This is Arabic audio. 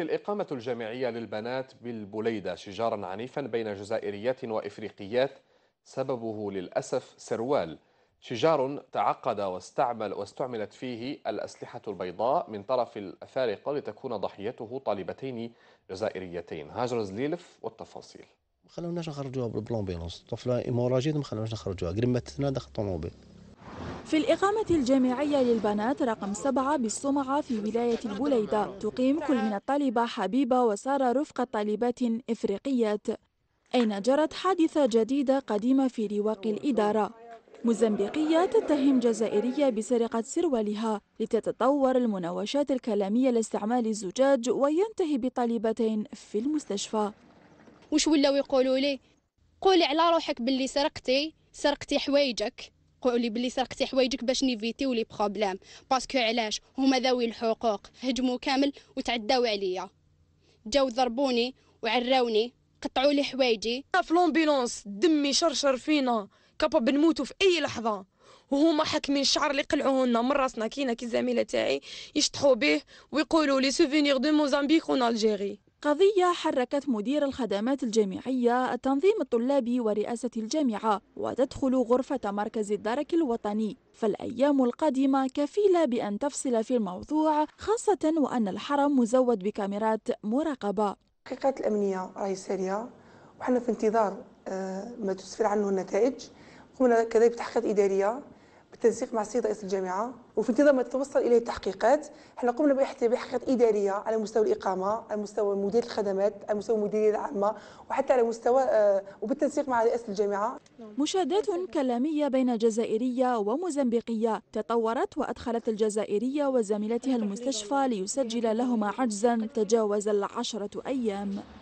الإقامة الجامعية للبنات بالبليدة شجارا عنيفا بين جزائريات وإفريقيات سببه للأسف سروال شجار تعقد واستعمل واستعملت فيه الأسلحة البيضاء من طرف الأفارقة لتكون ضحيته طالبتين جزائريتين هاجر زليلف والتفاصيل ما خلوناش نخرجوها بالبلومبيلونس الطفله ايموراجيد ما خلوناش نخرجوها قريمتنا ما تتنا داخل الطوموبيل في الإقامة الجامعية للبنات رقم سبعة بالسمعة في ولاية البوليدة تقيم كل من الطالبة حبيبة وسارة رفقة طالبات إفريقيات أين جرت حادثة جديدة قديمة في رواق الإدارة موزمبيقية تتهم جزائرية بسرقة سروالها لتتطور المناوشات الكلامية لاستعمال الزجاج وينتهي بطالبتين في المستشفى وش ولاو يقولوا لي قولي على روحك باللي سرقتي سرقتي حوايجك قولي لي بلي سرقتي حوايجك باش نيفيتيو لي بروبليم باسكو علاش هما ذوي الحقوق هجموا كامل وتعداو عليا جاو ضربوني وعراوني قطعوا لي حوايجي في لومبيلونس دمي شرشر فينا كابا نموتو في اي لحظه وهما حاكمين الشعر اللي قلعوه لنا من راسنا كينا كي الزميله تاعي يشطحوا به ويقولوا لي سوفينير دو موزامبيك اون الجيري قضية حركت مدير الخدمات الجامعية التنظيم الطلابي ورئاسة الجامعة وتدخل غرفة مركز الدرك الوطني فالأيام القادمة كفيلة بأن تفصل في الموضوع خاصة وأن الحرم مزود بكاميرات مراقبة التحقيقات الأمنية راهي سارية وحنا في انتظار آه، ما تسفر عنه النتائج قمنا كذلك بتحقيقات إدارية بالتنسيق مع السيد رئيس الجامعه وفي انتظار ما توصل اليه التحقيقات احنا قمنا بتحقيقات اداريه على مستوى الاقامه على مستوى مديريه الخدمات على مستوى المديريه العامه وحتى على مستوى آه، وبالتنسيق مع رئاسه الجامعه مشادات كلاميه بين جزائريه وموزمبيقيه تطورت وادخلت الجزائريه وزميلتها المستشفى ليسجل لهما عجزا تجاوز العشره ايام